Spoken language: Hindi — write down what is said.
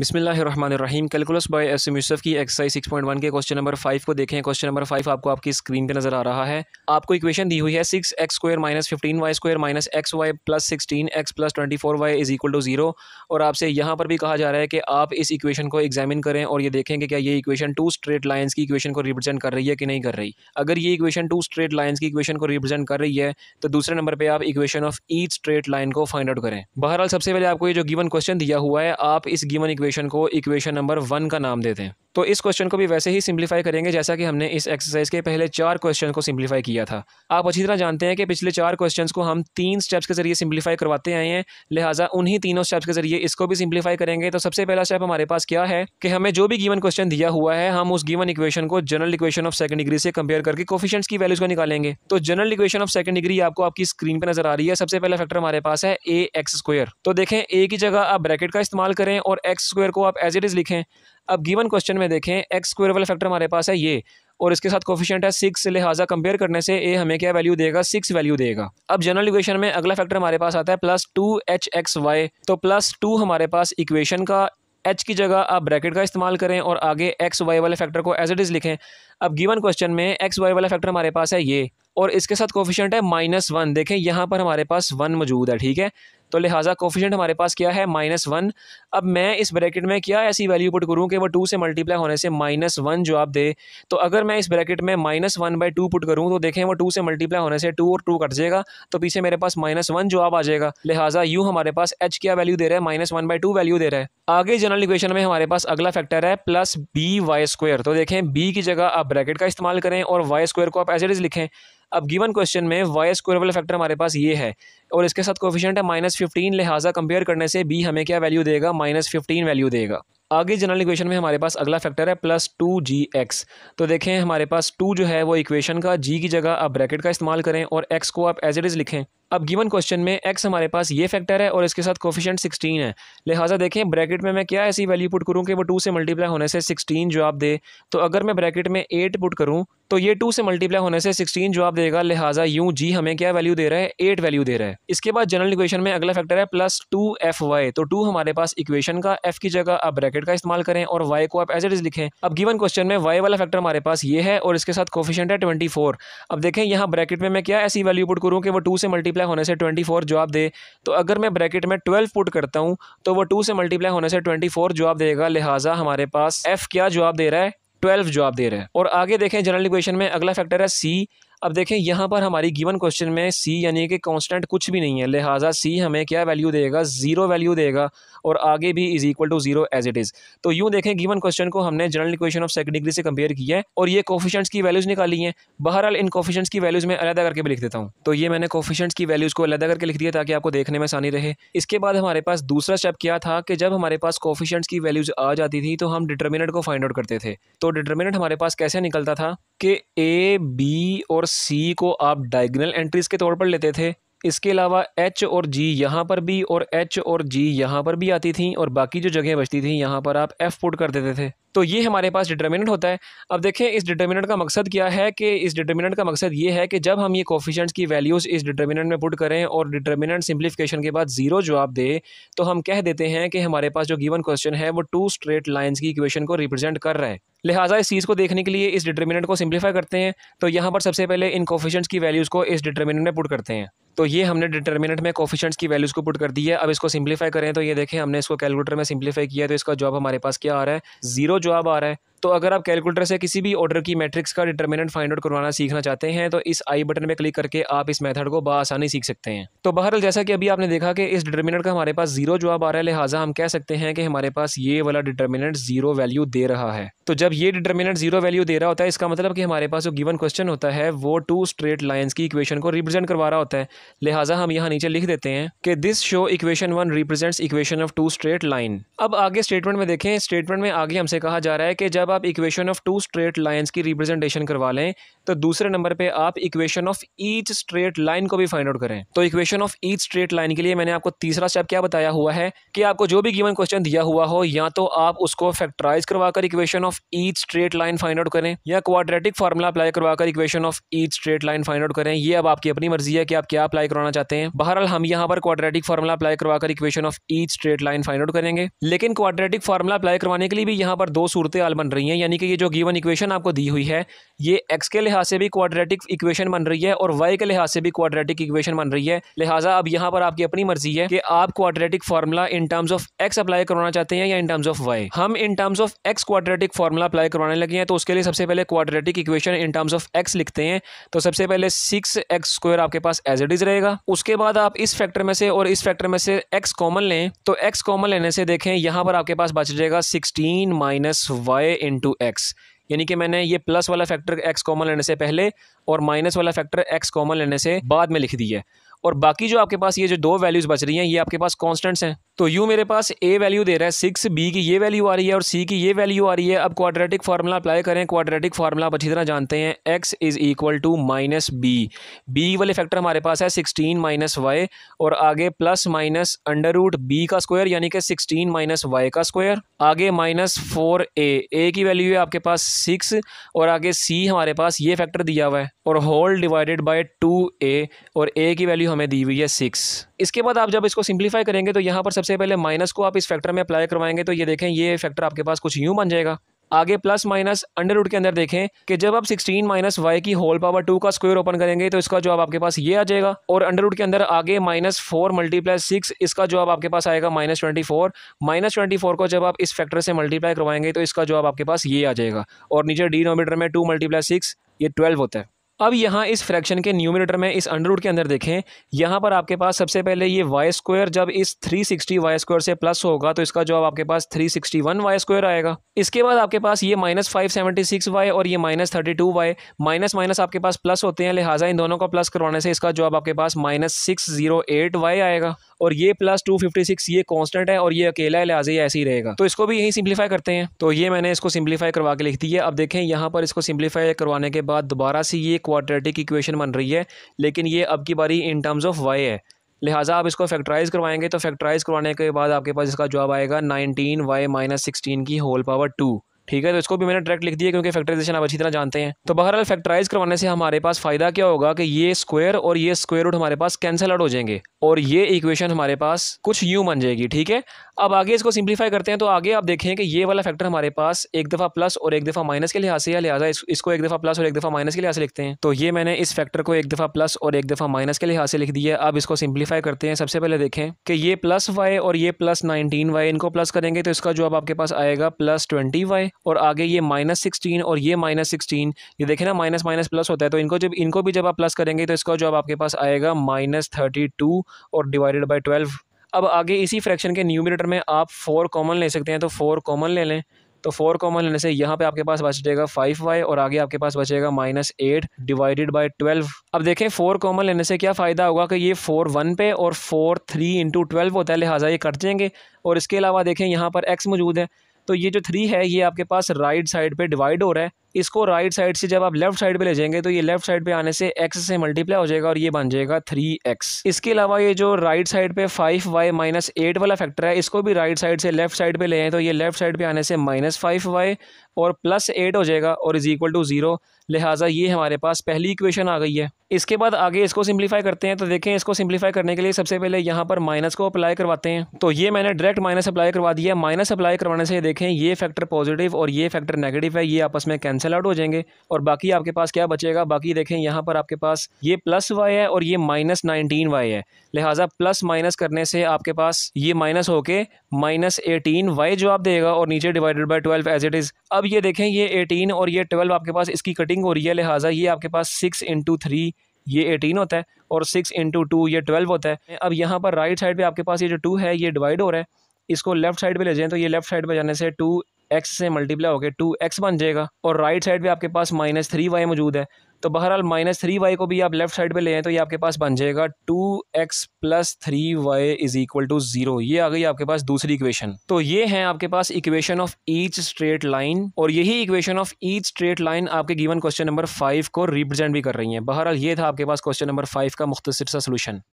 बिस्मिल्लाम calculus by S M Yusuf की एक्सरसाइज 6.1 के क्वेश्चन नंबर फाइव को देखें क्वेश्चन नंबर फाइव आपको आपकी स्क्रीन पे नजर आ रहा है आपको इक्वेशन दी हुई है six x square minus fifteen y square minus x y plus sixteen x plus twenty four y is equal to zero और आपसे यहाँ पर भी कहा जा रहा है कि आप इस इक्वेशन को एग्जामिन करें और ये देखें कि क्या ये इक्वेशन टू स्ट्रेट लाइन्स की इक्वेशन को रिप्रेजेंट कर रही है कि नहीं कर रही अगर ये इक्वेशन टू स्ट्रेट लाइन्स की इक्वेशन को रिप्रेजेंट कर रही है तो दूसरे नंबर पर आप equation of each straight line को फाइंड आउट करें बहरहाल सबसे पहले आपको ये जो गिवन क्वेश्चन दिया हुआ है आप इस गिवन इक्वेशन इक्वेशन को इक्वेशन नंबर वन का नाम देते हैं तो इस क्वेश्चन को भी वैसे ही सिंप्लीफाई करेंगे जैसा कि हमने इस एक्सरसाइज के पहले चार क्वेश्चन को सिंप्लीफाई किया था आप अच्छी तरह जानते हैं कि पिछले चार क्वेश्चंस को हम तीन स्टेप्स के जरिए सिंप्लीफाई करवाते आए हैं लिहाजा उन्हीं तीनों स्टेप्स के जरिए इसको भी सिंप्लीफाई करेंगे तो सबसे पहला स्टेप हमारे पास क्या है कि हमें जो भी गिवन क्वेश्चन दिया हुआ है हम उस गिवन इक्वेशन को general equation of second degree से कंपेयर करके कोफिशंस की वैल्यूज को निकालेंगे तो general equation of second degree आपको आपकी स्क्रीन पर नजर आ रही है सबसे पहला फैक्टर हमारे पास है ए एक्स स्क्वायर तो देखें ए की जगह आप ब्रैकेट का इस्तेमाल करें और एक्स स्क्वायर को आप एज इट इज लिखें अब गिवन क्वेश्चन में देखें एक्स स्क्वेयर वाला फैक्टर हमारे पास है ये और इसके साथ कोफिशेंट है सिक्स लिहाजा कंपेयर करने से ए हमें क्या वैल्यू देगा सिक्स वैल्यू देगा अब जनरल इक्वेशन में अगला फैक्टर हमारे पास आता है plus two h x y तो प्लस टू हमारे पास इक्वेशन का एच की जगह आप ब्रैकेट का इस्तेमाल करें और आगे एक्स वाई वाले फैक्टर को एज इट इज़ लिखें अब गिवन क्वेश्चन में एक्स वाई वाला फैक्टर हमारे पास है ये और इसके साथ कोफिशेंट है माइनस वन देखें यहाँ पर हमारे पास वन मौजूद है ठीक है तो लिहाजा कोफिशेंट हमारे पास क्या है माइनस वन अब मैं इस ब्रैकेट में क्या ऐसी वैल्यू पुट करूँ कि वो टू से मल्टीप्लाई होने से माइनस वन जवाब दे तो अगर मैं इस ब्रैकेट में minus one by two put करूँ तो देखें वो टू से मल्टीप्लाई होने से टू और टू कट जाएगा तो पीछे मेरे पास माइनस वन जवाब आ जाएगा लिहाजा यू हमारे पास एच क्या वैल्यू दे रहा है minus one by two value दे रहा है आगे जनरल इक्वेशन में हमारे पास अगला फैक्टर है प्लस बी वाई स्क्वायर तो देखें बी की जगह आप ब्रैकेट का इस्तेमाल करें और वाई स्क्वायर को आप एज इट इज़ लिखें अब गिवन क्वेश्चन में वाई स्क्वेरेबल फैक्टर हमारे पास ये है और इसके साथ कोफिशेंट है माइनस फिफ्टीन लिहाजा कंपेयर करने से बी हमें क्या वैल्यू देगा माइनस फिफ्टीन वैल्यू देगा आगे जनरल इक्वेशन में हमारे पास अगला फैक्टर है प्लस टू जी एक्स तो देखें हमारे पास टू जो है वो इक्वेशन का जी की जगह आप ब्रैकेट का इस्तेमाल करें और एक्स को आप एज इट इज़ लिखें अब गिवन क्वेश्चन में एक्स हमारे पास ये फैक्टर है और इसके साथ कोफिशेंट सिक्सटीन है लिहाजा देखें ब्रैकेट में मैं क्या ऐसी वैल्यू पुट करूँ कि वो टू से मल्टीप्लाई होने से सिक्सटीन जवाब दे तो अगर मैं ब्रैकेट में एट पुट करूँ तो ये टू से मल्टीप्लाई होने से सिक्सटीन जवाब देगा लिहाजा यूँ जी हमें क्या वैल्यू दे रहा है एट वैल्यू दे रहा है इसके बाद जनरल इक्वेशन में अगला फैक्टर है प्लस टू एफ वाई तो टू हमारे पास इक्वेशन का एफ की जगह आप ब्रैकेट का इस्तेमाल करें और वाई को आप एज इट इज लिखें अब गिवन क्वेश्चन में वाई वाला फैक्टर हमारे पास ये है और इसके साथ कोफिशेंट है ट्वेंटी फोर अब देखें यहाँ ब्रैकेट में मैं क्या ऐसी वैल्यू पुट करूँ कि वो टू से मल्टीप्लाई मल्टीप्लाई होने से ट्वेंटी फोर जवाब दे तो अगर मैं ब्रैकेट में ट्वेल्व पुट करता हूँ तो वो टू से मल्टीप्लाई होने से ट्वेंटी फोर जवाब देगा लिहाजा हमारे पास एफ़ क्या जवाब दे रहा है ट्वेल्व जवाब दे रहा है और आगे देखें जनरल इक्वेशन में अगला फैक्टर है सी अब देखें यहाँ पर हमारी गिवन क्वेश्चन में सी यानी कि कांस्टेंट कुछ भी नहीं है लिहाजा सी हमें क्या वैल्यू देगा ज़ीरो वैल्यू देगा और आगे भी is equal to zero as it is तो यूँ देखें गिवन क्वेश्चन को हमने general equation of second degree से कंपेयर किया है और ये कोफिशेंट्स की वैल्यूज़ निकाली हैं बहरहाल इन कोफिशेंट्स की वैल्यूज़ में अलहदा करके भी लिख देता हूँ तो ये मैंने कोफिशेंट्स की वैल्यूज़ को अलहदा करके लिख दिया ताकि आपको देखने में आसानी रहे इसके बाद हमारे पास दूसरा स्टेप क्या था कि जब हमारे पास कोफिशेंट्स की वैल्यूज़ आ जाती थी तो हम डिटर्मिनेट को फाइंड आउट करते थे तो डिटर्मिनेट हमारे पास कैसे निकलता था कि ए बी और सी को आप डायगनल एंट्रीज के तौर पर लेते थे इसके अलावा एच और जी यहाँ पर भी और एच और जी यहाँ पर भी आती थी और बाकी जो जगहें बचती थी यहाँ पर आप एफ़ पुट कर देते थे तो ये हमारे पास डिटर्मिनेंट होता है अब देखें इस डिटर्मिनेंट का मकसद क्या है कि इस डिटर्मिनेंट का मकसद ये है कि जब हम ये कोफिशेंट्स की वैल्यूज़ इस डिटर्मिनेंट में पुट करें और डिटर्मिनेंट सिंप्लीफिकेशन के बाद ज़ीरो जवाब दे तो हम कह देते हैं कि हमारे पास जो गिवन क्वेश्चन है वो टू स्ट्रेट लाइन्स की इक्वेशन को रिप्रेजेंट कर रहा है लिहाजा इस चीज़ को देखने के लिए इस डिटर्मिनेंट को सिंप्लीफाई करते हैं तो यहाँ पर सबसे पहले इन कोफिशेंट्स की वैल्यूज़ को इस डिटर्मिनेंट में पुट करते हैं तो ये हमने डिटर्मिनेंट में कोफिशेंट्स की वैल्यूज़ को पुट कर दी है अब इसको सिंप्लीफाई करें तो ये देखें हमने इसको कैलकुलेटर में सिंप्लीफाई किया तो इसका जॉब हमारे पास क्या आ रहा है ज़ीरो जॉब आ रहा है तो अगर आप कैलकुलेटर से किसी भी ऑर्डर की मैट्रिक्स का डिटर्मिनेंट फाइंड आउट करवाना सीखना चाहते हैं तो इस आई बटन में क्लिक करके आप इस मेथड को आसानी सीख सकते हैं तो बहरल जैसा कि अभी आपने देखा कि इस डिटर्मिनेंट का हमारे पास जीरो जवाब आ रहा है लिहाजा हम कह सकते हैं कि हमारे पास ये वाला डिटर्मिनेंट जीरो वैल्यू दे रहा है तो जब ये डिटर्मिनेंट जीरो वैल्यू दे रहा होता है इसका मतलब कि हमारे पास जो गिवन क्वेश्चन होता है वो टू स्ट्रेट लाइन्स की इक्वेशन को रिप्रेजेंट करवा रहा होता है लिहाजा हम यहाँ नीचे लिख देते हैं कि this show equation one represents equation of two straight line अब आगे स्टेटमेंट में देखें स्टेटमेंट में आगे हमसे कहा जा रहा है कि जब जब आप equation of two straight lines की रिप्रेजेंटेशन करवा लें तो दूसरे नंबर पे आप equation of each straight line को भी फाइंड आउट करें तो equation of each straight line के लिए मैंने आपको तीसरा स्टेप क्या बताया हुआ है कि आपको जो भी गिवन क्वेश्चन दिया हुआ हो या तो आप उसको फैक्ट्राइज करवाकर equation of each straight line find out करें या क्वाड्रेटिक फार्मूला अप्लाई करवाकर equation of each straight line find out करें ये अब आपकी अपनी मर्जी है कि आप क्या अप्लाई करवाना चाहते हैं बहरहाल हम यहाँ पर क्वाड्रेटिक फार्मूला अप्लाई करवाकर equation of each straight line find out करेंगे लेकिन क्वाड्रेटिक फार्मूला अप्लाई करवाने के लिए भी यहाँ पर दो सूरत आल बन रही हैं यानी कि ये जो गिवन इक्वेशन आपको दी हुई है ये एक्स के लिहाज से भी क्वाड्रेटिक इक्वेशन बन रही है और वाई के लिहाज से भी क्वाड्रेटिक इक्वेशन बन रही है लिहाजा अब यहाँ पर आपकी अपनी मर्जी है कि आप quadratic formula in terms of x apply करवाना चाहते हैं या इन टर्म्स ऑफ वाई हम in terms of x quadratic formula apply करवाने लगे हैं तो उसके लिए सबसे पहले quadratic equation in terms of x लिखते हैं तो सबसे पहले सिक्स एक्स स्क्वायर आपके पास एज इट इज रहेगा उसके बाद आप इस फैक्टर में से और इस फैक्टर में से एक्स कॉमन लें तो एक्स कॉमन लेने से देखें यहाँ पर आपके पास बच जाएगा sixteen minus y two x यानी कि मैंने ये प्लस वाला फैक्टर एक्स कॉमन लेने से पहले और माइनस वाला फैक्टर एक्स कॉमन लेने से बाद में लिख दी है और बाकी जो आपके पास ये जो दो वैल्यूज़ बच रही हैं ये आपके पास कॉन्स्टेंट्स हैं तो यू मेरे पास ए वैल्यू दे रहा है सिक्स बी की ये वैल्यू आ रही है और सी की ये वैल्यू आ रही है अब क्वाड्रेटिक फार्मूला अप्लाई करें क्वाड्रेटिक फार्मूला आप अच्छी तरह जानते हैं x is equal to minus b b वाले फैक्टर हमारे पास है सिक्सटीन माइनस वाई और आगे plus minus under root b का स्क्वायर यानी कि सिक्सटीन माइनस वाई का स्क्वायर आगे माइनस फोर ए ए की वैल्यू है आपके पास सिक्स और आगे सी हमारे पास ये फैक्टर दिया हुआ है और whole divided by two a और ए की वैल्यू हमें दी हुई है सिक्स इसके बाद आप जब इसको सिंप्लीफाई करेंगे तो यहाँ पर सबसे पहले माइनस को आप इस फैक्टर में अप्लाई करवाएंगे तो ये देखें ये फैक्टर आपके पास कुछ यूँ बन जाएगा आगे प्लस माइनस अंडर रूट के अंदर देखें कि जब आप 16 माइनस वाई की होल पावर 2 का स्क्वायर ओपन करेंगे तो इसका जवाब आपके पास ये आ जाएगा और अंडर रूट के अंदर आगे माइनस फोर मल्टीप्लाई सिक्स इसका जवाब आपके पास आएगा minus twenty four minus twenty four को जब आप इस फैक्टर से मल्टीप्लाई करवाएंगे तो इसका जवाब आपके पास ये आ जाएगा और नीचे डी में टू मल्टीप्लाई ये ट्वेल्व होता है अब यहाँ इस फ्रैक्शन के न्यूमिनेटर में इस अंडर रूट के अंदर देखें यहाँ पर आपके पास सबसे पहले ये वाई स्क्वायर जब इस 360 सिक्सटी वाई स्क्वायर से प्लस होगा तो इसका जवाब आपके पास 361 सिक्सटी वन वाई स्क्वायर आएगा इसके बाद आपके पास ये minus five seventy six y और ये minus thirty two y minus minus आपके पास प्लस होते हैं लिहाजा इन दोनों का प्लस करवाने से इसका जवाब आपके पास minus six zero eight y आएगा और ये प्लस टू फिफ्टी सिक्स ये कॉन्स्टेंट है और ये अकेला है लिहाजा ये ऐसे ही रहेगा तो इसको भी यही सिंप्लीफाई करते हैं तो ये मैंने इसको सिंप्लीफाई करवा के लिख दी है अब देखें यहाँ पर इसको सिंप्लीफाई करवाने के बाद दोबारा से ये क्वाड्रेटिक इक्वेशन बन रही है लेकिन ये अब की बारी इन टर्म्स ऑफ वाई है लिहाजा आप इसको फैक्टराइज़ करवाएंगे तो फैक्टराइज़ करवाने के बाद आपके पास इसका जवाब आएगा नाइनटीन वाई माइनस सिक्सटीन की होल पावर टू ठीक है तो इसको भी मैंने डायरेक्ट लिख दिया क्योंकि फैक्टराइजेशन आप अच्छी तरह जानते हैं तो बहरहाल फैक्टराइज करवाने से हमारे पास फायदा क्या होगा कि ये स्क्वायर और ये स्क्वायर रूट हमारे पास कैंसिल आउट हो जाएंगे और ये इक्वेशन हमारे पास कुछ यूँ बन जाएगी ठीक है अब आगे इसको सिंप्लीफाई करते हैं तो आगे आप देखें कि ये वाला फैक्टर हमारे पास एक दफ़ा प्लस और एक दफ़ा माइनस के लिहाज से या लिहाजा इस, इसको एक दफ़ा प्लस और एक दफ़ा माइनस के लिहाज से लिखते हैं तो ये मैंने इस फैक्टर को एक दफ़ा प्लस और एक दफ़ा माइनस के लिहाज से लिख दिया अब इसको सिंप्लीफाई करते हैं सबसे पहले देखें कि ये प्लस वाई और ये प्लस नाइनटीन वाई इनको प्लस करेंगे तो इसका जवाब आपके पास आएगा प्लस ट्वेंटी वाई और आगे ये माइनस सिक्सटीन और ये माइनस सिक्सटीन ये देखें ना माइनस माइनस प्लस होता है तो इनको जब इनको भी जब आप प्लस करेंगे तो इसका जवाब आपके पास आएगा माइनस थर्टी टू और डिवाइडेड बाई ट्वेल्व अब आगे इसी फ्रैक्शन के न्यूमिनेटर में आप फोर कॉमन ले सकते हैं तो फोर कॉमन ले लें तो फोर कॉमन लेने से यहाँ पे आपके पास बच जाएगा फाइव वाई और आगे आपके पास बचेगा minus eight divided by twelve अब देखें फोर कॉमन लेने से क्या फ़ायदा होगा कि ये फोर वन पे और फोर थ्री इंटू ट्वेल्व होता है लिहाजा ये कट जाएंगे और इसके अलावा देखें यहाँ पर एक्स मौजूद है तो ये जो थ्री है ये आपके पास राइट साइड पर डिवाइड हो रहा है इसको राइट साइड से जब आप लेफ्ट साइड पे ले जाएंगे तो ये लेफ्ट साइड पे आने से एक्स से मल्टीप्लाई हो जाएगा और ये बन जाएगा थ्री एक्स इसके अलावा ये जो राइट साइड पे फाइव वाई माइनस एट वाला फैक्टर है इसको भी राइट साइड से लेफ्ट साइड पे ले तो ये लेफ्ट साइड पे आने से माइनस फाइव वाई और प्लस एट हो जाएगा और इज़ इक्वल टू ज़ीरो लिहाजा ये हमारे पास पहली इक्वेशन आ गई है इसके बाद आगे इसको सिंप्लीफाई करते हैं तो देखें इसको सिंप्लीफाई करने के लिए सबसे पहले यहाँ पर माइनस को अप्लाई करवाते हैं तो ये मैंने डायरेक्ट माइनस अप्लाई करवा दिया माइनस अप्लाई करवाने से देखें ये फैक्टर पॉजिटिव और ये फैक्टर नेगेटिव है ये आपस में कैंसिल सेल आउट हो जाएंगे और बाकी आपके पास क्या बचेगा बाकी देखें यहाँ पर आपके पास ये प्लस वाई है और ये माइनस नाइनटीन वाई है लिहाजा प्लस माइनस करने से आपके पास ये माइनस होके माइनस एटीन वाई जो आप देगा और नीचे divided by twelve as it is अब ये देखें ये एटीन और ये ट्वेल्व आपके पास इसकी कटिंग हो रही है लिहाजा ये आपके पास सिक्स इंटू थ्री ये एटीन होता है और सिक्स इंटू टू ये ट्वेल्व होता है अब यहाँ पर राइट साइड पे आपके पास ये जो टू है ये डिवाइड हो रहा है इसको लेफ्ट साइड पे ले जाएं तो ये लेफ्ट साइड पे जाने से टू एक्स से मल्टीप्लाई होकर टू एक्स बन जाएगा और राइट साइड पे आपके पास माइनस थ्री वाई मौजूद है तो बहरहाल माइनस थ्री वाई को भी आप लेफ्ट साइड पे ले आए तो ये आपके पास बन जाएगा two x plus three y is equal to zero ये आ गई आपके पास दूसरी इक्वेशन तो ये है आपके पास equation of each straight line और यही equation of each straight line आपके गिवन क्वेश्चन नंबर फाइव को रिप्रेजेंट भी कर रही है बहरहाल ये था आपके पास क्वेश्चन नंबर फाइव का मुख्तर सा सोल्यूशन